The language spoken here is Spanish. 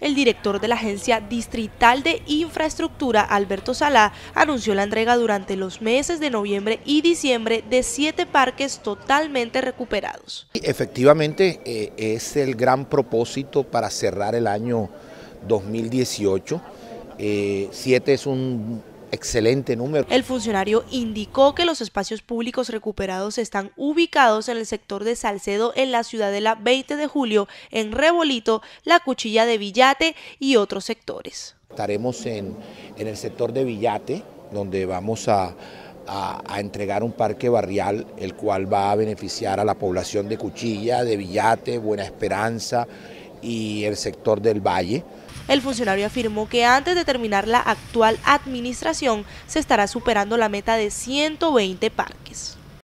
El director de la Agencia Distrital de Infraestructura, Alberto Salá, anunció la entrega durante los meses de noviembre y diciembre de siete parques totalmente recuperados. Efectivamente, eh, es el gran propósito para cerrar el año 2018. Eh, siete es un excelente número. El funcionario indicó que los espacios públicos recuperados están ubicados en el sector de Salcedo en la Ciudadela 20 de Julio, en Rebolito, La Cuchilla de Villate y otros sectores. Estaremos en, el sector de Villate, donde vamos a, a, entregar un parque barrial, el cual va a beneficiar a la población de Cuchilla, de Villate, Buena Esperanza y el sector del Valle. El funcionario afirmó que antes de terminar la actual administración se estará superando la meta de 120 parques.